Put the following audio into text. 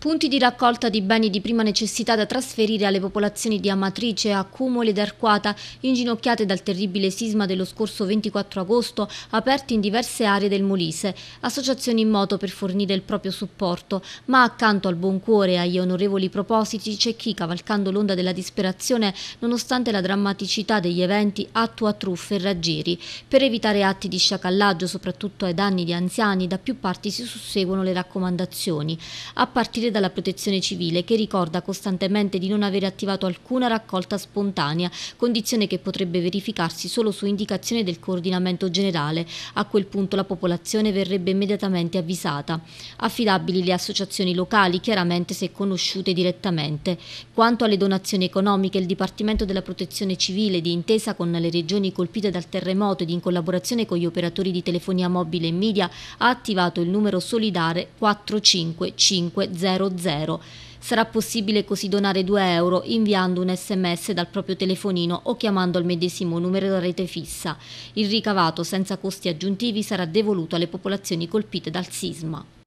Punti di raccolta di beni di prima necessità da trasferire alle popolazioni di Amatrice, Accumoli ed Arquata, inginocchiate dal terribile sisma dello scorso 24 agosto, aperti in diverse aree del Molise. Associazioni in moto per fornire il proprio supporto, ma accanto al buon cuore e agli onorevoli propositi c'è chi, cavalcando l'onda della disperazione, nonostante la drammaticità degli eventi, attua truffe e raggiri. Per evitare atti di sciacallaggio, soprattutto ai danni di anziani, da più parti si susseguono le raccomandazioni. A partire partire dalla protezione civile che ricorda costantemente di non aver attivato alcuna raccolta spontanea, condizione che potrebbe verificarsi solo su indicazione del coordinamento generale. A quel punto la popolazione verrebbe immediatamente avvisata. Affidabili le associazioni locali, chiaramente se conosciute direttamente. Quanto alle donazioni economiche, il Dipartimento della Protezione Civile, di intesa con le regioni colpite dal terremoto ed in collaborazione con gli operatori di telefonia mobile e media, ha attivato il numero solidare 45500. 00. Sarà possibile così donare 2 euro inviando un sms dal proprio telefonino o chiamando al medesimo numero della rete fissa. Il ricavato senza costi aggiuntivi sarà devoluto alle popolazioni colpite dal sisma.